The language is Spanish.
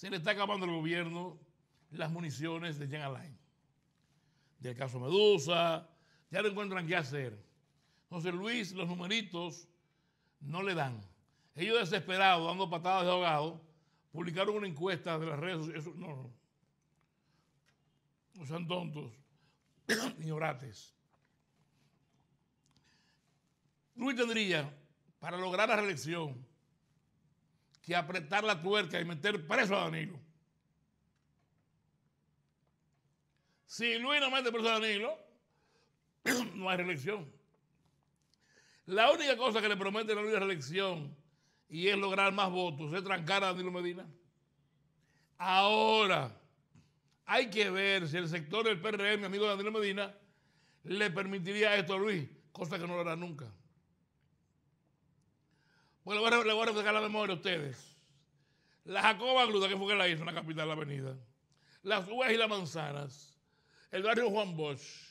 Se le está acabando al gobierno las municiones de Jean Alain. Del caso Medusa, ya no encuentran qué hacer. José Luis, los numeritos no le dan. Ellos desesperados, dando patadas de ahogado, publicaron una encuesta de las redes sociales. Eso, no, no sean tontos, ignorantes. Luis tendría, para lograr la reelección, y apretar la tuerca y meter preso a Danilo. Si Luis no mete preso a Danilo, no hay reelección. La única cosa que le promete a Luis la reelección y es lograr más votos es trancar a Danilo Medina. Ahora, hay que ver si el sector del PRM, amigo Danilo Medina, le permitiría esto a Luis, cosa que no lo hará nunca. Pues le voy, a, dejar la memoria a ustedes. La Jacoba Gruda, que fue que la hizo en la capital de la avenida. Las uvas y las manzanas. El barrio Juan Bosch